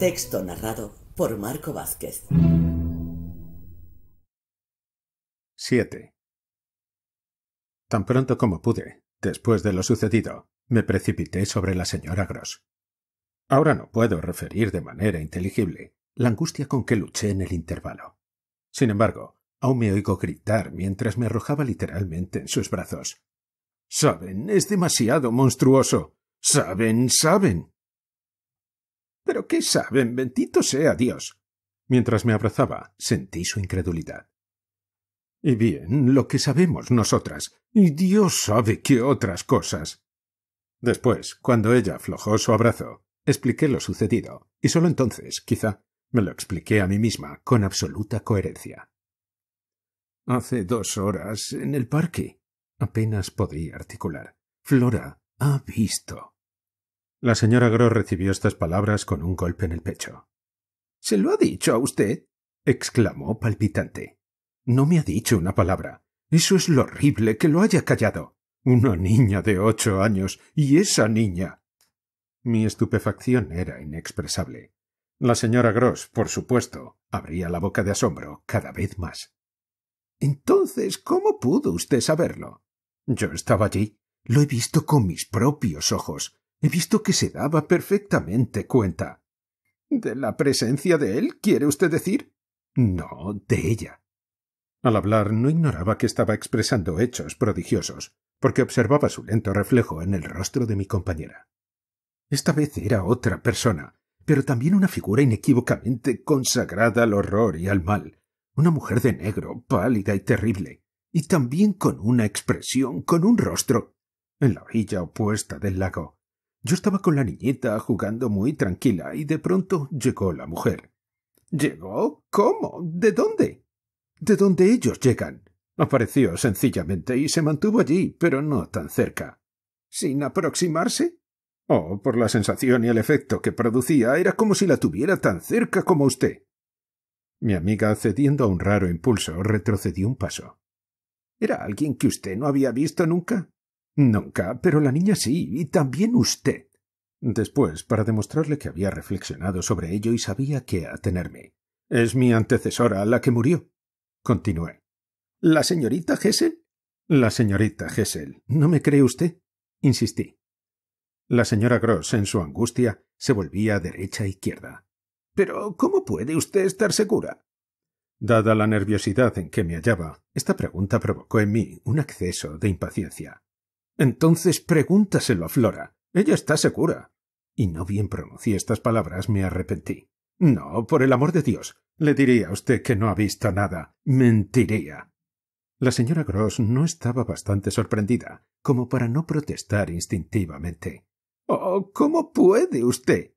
Texto narrado por Marco Vázquez. 7. Tan pronto como pude, después de lo sucedido, me precipité sobre la señora Gross. Ahora no puedo referir de manera inteligible la angustia con que luché en el intervalo. Sin embargo, aún me oigo gritar mientras me arrojaba literalmente en sus brazos. Saben, es demasiado monstruoso. Saben, saben. Pero qué saben, bendito sea Dios. Mientras me abrazaba, sentí su incredulidad. Y bien, lo que sabemos nosotras, y Dios sabe qué otras cosas. Después, cuando ella aflojó su abrazo, expliqué lo sucedido, y solo entonces, quizá, me lo expliqué a mí misma con absoluta coherencia. Hace dos horas, en el parque, apenas podía articular. Flora ha visto. La señora Gross recibió estas palabras con un golpe en el pecho. ¿Se lo ha dicho a usted? exclamó palpitante. No me ha dicho una palabra. Eso es lo horrible que lo haya callado. Una niña de ocho años. Y esa niña. Mi estupefacción era inexpresable. La señora Gross, por supuesto, abría la boca de asombro cada vez más. Entonces, ¿cómo pudo usted saberlo? Yo estaba allí. Lo he visto con mis propios ojos. He visto que se daba perfectamente cuenta. ¿De la presencia de él, quiere usted decir? No, de ella. Al hablar no ignoraba que estaba expresando hechos prodigiosos, porque observaba su lento reflejo en el rostro de mi compañera. Esta vez era otra persona, pero también una figura inequívocamente consagrada al horror y al mal, una mujer de negro, pálida y terrible, y también con una expresión, con un rostro, en la orilla opuesta del lago, yo estaba con la niñita jugando muy tranquila y de pronto llegó la mujer. ¿Llegó? ¿Cómo? ¿De dónde? De dónde ellos llegan. Apareció sencillamente y se mantuvo allí, pero no tan cerca. ¿Sin aproximarse? Oh, por la sensación y el efecto que producía, era como si la tuviera tan cerca como usted. Mi amiga, cediendo a un raro impulso, retrocedió un paso. ¿Era alguien que usted no había visto nunca? Nunca, pero la niña sí, y también usted. Después, para demostrarle que había reflexionado sobre ello y sabía qué atenerme. Es mi antecesora la que murió. Continué. ¿La señorita Gessel? La señorita Gessel. ¿No me cree usted? Insistí. La señora Gross, en su angustia, se volvía derecha a e izquierda. Pero, ¿cómo puede usted estar segura? Dada la nerviosidad en que me hallaba, esta pregunta provocó en mí un acceso de impaciencia. Entonces pregúntaselo a Flora. Ella está segura. Y no bien pronuncié estas palabras, me arrepentí. No, por el amor de Dios. Le diría a usted que no ha visto nada. Mentiría. La señora Gross no estaba bastante sorprendida, como para no protestar instintivamente. Oh, ¿cómo puede usted?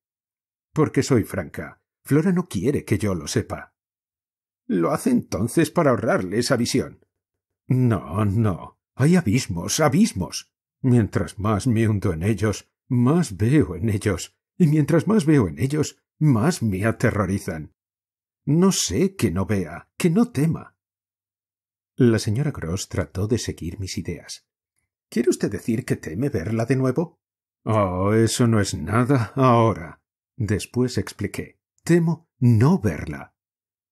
Porque soy franca. Flora no quiere que yo lo sepa. Lo hace entonces para ahorrarle esa visión. No, no. Hay abismos, abismos. Mientras más me hundo en ellos, más veo en ellos, y mientras más veo en ellos, más me aterrorizan. No sé que no vea, que no tema. La señora Gross trató de seguir mis ideas. ¿Quiere usted decir que teme verla de nuevo? Oh, eso no es nada ahora. Después expliqué. Temo no verla.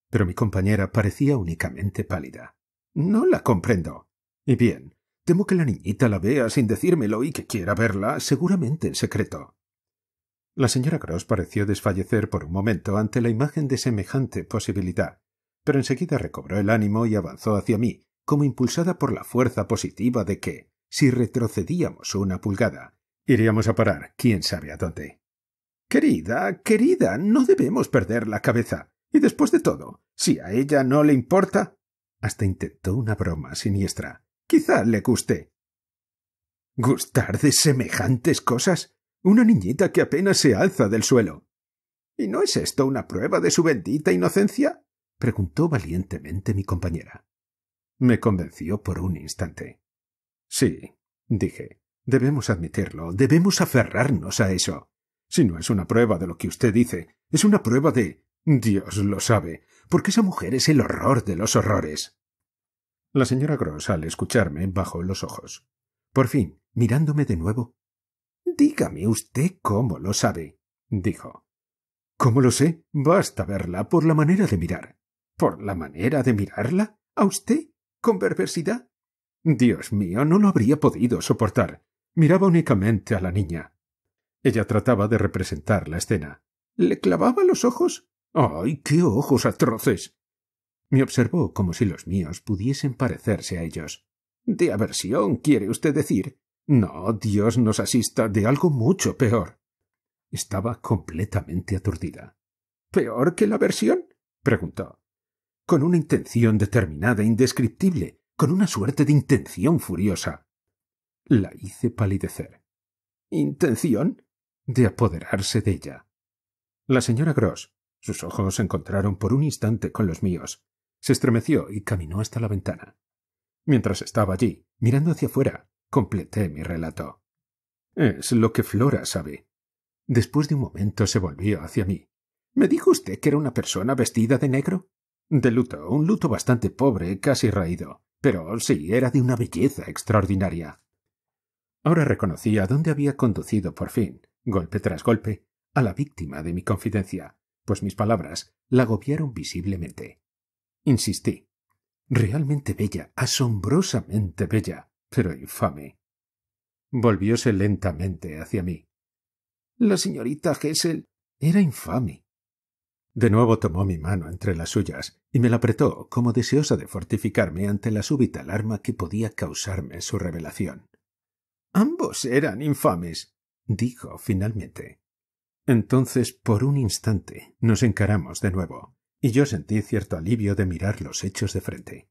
Pero mi compañera parecía únicamente pálida. No la comprendo. Y bien, Temo que la niñita la vea sin decírmelo y que quiera verla, seguramente en secreto. La señora Gross pareció desfallecer por un momento ante la imagen de semejante posibilidad, pero enseguida recobró el ánimo y avanzó hacia mí, como impulsada por la fuerza positiva de que, si retrocedíamos una pulgada, iríamos a parar quién sabe a dónde. Querida, querida, no debemos perder la cabeza. Y después de todo, si a ella no le importa. Hasta intentó una broma siniestra, Quizá le guste. ¿Gustar de semejantes cosas? Una niñita que apenas se alza del suelo. ¿Y no es esto una prueba de su bendita inocencia? preguntó valientemente mi compañera. Me convenció por un instante. Sí, dije, debemos admitirlo, debemos aferrarnos a eso. Si no es una prueba de lo que usted dice, es una prueba de Dios lo sabe, porque esa mujer es el horror de los horrores. La señora Gross, al escucharme, bajó los ojos. Por fin, mirándome de nuevo. Dígame usted cómo lo sabe, dijo. ¿Cómo lo sé? Basta verla por la manera de mirar. ¿Por la manera de mirarla? ¿A usted? ¿Con perversidad? Dios mío, no lo habría podido soportar. Miraba únicamente a la niña. Ella trataba de representar la escena. ¿Le clavaba los ojos? ¡Ay, qué ojos atroces! Me observó como si los míos pudiesen parecerse a ellos. De aversión, quiere usted decir. No, Dios nos asista de algo mucho peor. Estaba completamente aturdida. ¿Peor que la aversión? preguntó. Con una intención determinada, e indescriptible, con una suerte de intención furiosa. La hice palidecer. ¿Intención? de apoderarse de ella. La señora Gross, sus ojos se encontraron por un instante con los míos. Se estremeció y caminó hasta la ventana. Mientras estaba allí, mirando hacia afuera, completé mi relato. Es lo que Flora sabe. Después de un momento se volvió hacia mí. ¿Me dijo usted que era una persona vestida de negro? De luto, un luto bastante pobre, casi raído. Pero sí, era de una belleza extraordinaria. Ahora reconocía dónde había conducido por fin, golpe tras golpe, a la víctima de mi confidencia, pues mis palabras la agobiaron visiblemente. Insistí. Realmente bella, asombrosamente bella, pero infame. Volvióse lentamente hacia mí. La señorita Gessel era infame. De nuevo tomó mi mano entre las suyas y me la apretó, como deseosa de fortificarme ante la súbita alarma que podía causarme su revelación. Ambos eran infames, dijo finalmente. Entonces, por un instante, nos encaramos de nuevo y yo sentí cierto alivio de mirar los hechos de frente.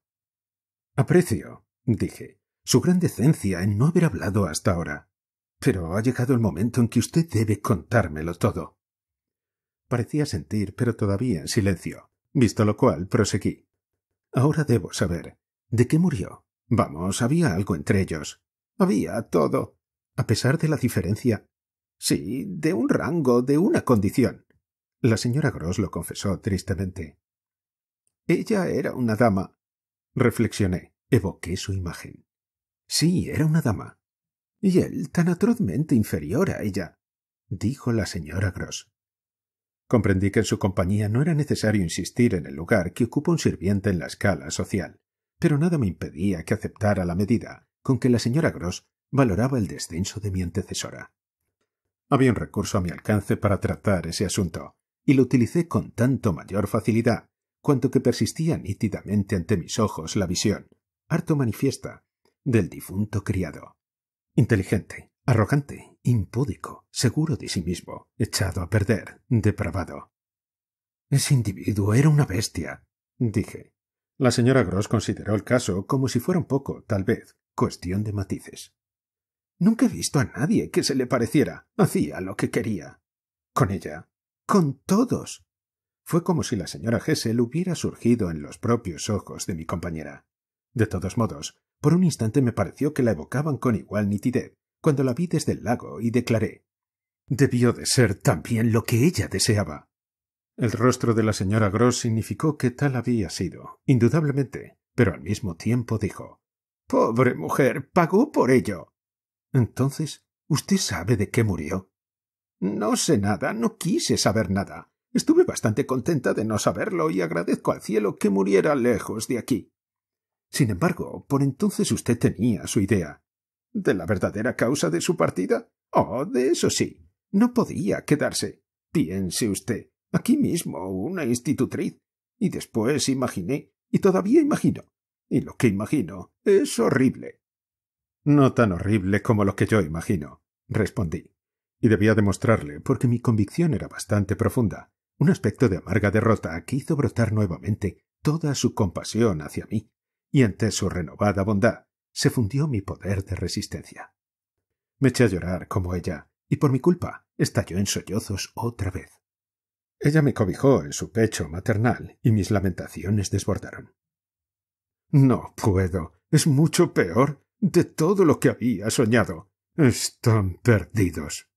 Aprecio, dije, su gran decencia en no haber hablado hasta ahora. Pero ha llegado el momento en que usted debe contármelo todo. Parecía sentir, pero todavía en silencio, visto lo cual proseguí. Ahora debo saber. ¿De qué murió? Vamos, había algo entre ellos. Había todo. A pesar de la diferencia. Sí, de un rango, de una condición. La señora Gross lo confesó tristemente. Ella era una dama. Reflexioné. Evoqué su imagen. Sí, era una dama. Y él tan atrozmente inferior a ella, dijo la señora Gross. Comprendí que en su compañía no era necesario insistir en el lugar que ocupa un sirviente en la escala social, pero nada me impedía que aceptara la medida con que la señora Gross valoraba el descenso de mi antecesora. Había un recurso a mi alcance para tratar ese asunto y lo utilicé con tanto mayor facilidad, cuanto que persistía nítidamente ante mis ojos la visión, harto manifiesta, del difunto criado. Inteligente, arrogante, impúdico, seguro de sí mismo, echado a perder, depravado. Ese individuo era una bestia, dije. La señora Gross consideró el caso como si fuera un poco, tal vez, cuestión de matices. Nunca he visto a nadie que se le pareciera. Hacía lo que quería. Con ella con todos. Fue como si la señora Gessel hubiera surgido en los propios ojos de mi compañera. De todos modos, por un instante me pareció que la evocaban con igual nitidez cuando la vi desde el lago y declaré Debió de ser también lo que ella deseaba. El rostro de la señora Gross significó que tal había sido, indudablemente, pero al mismo tiempo dijo Pobre mujer, pagó por ello. Entonces, ¿usted sabe de qué murió? No sé nada, no quise saber nada. Estuve bastante contenta de no saberlo y agradezco al cielo que muriera lejos de aquí. Sin embargo, por entonces usted tenía su idea. ¿De la verdadera causa de su partida? Oh, de eso sí. No podía quedarse. Piense usted, aquí mismo una institutriz. Y después imaginé, y todavía imagino. Y lo que imagino es horrible. No tan horrible como lo que yo imagino, respondí y debía demostrarle, porque mi convicción era bastante profunda, un aspecto de amarga derrota que hizo brotar nuevamente toda su compasión hacia mí, y ante su renovada bondad se fundió mi poder de resistencia. Me eché a llorar como ella, y por mi culpa estalló en sollozos otra vez. Ella me cobijó en su pecho maternal y mis lamentaciones desbordaron. No puedo. Es mucho peor de todo lo que había soñado. Están perdidos.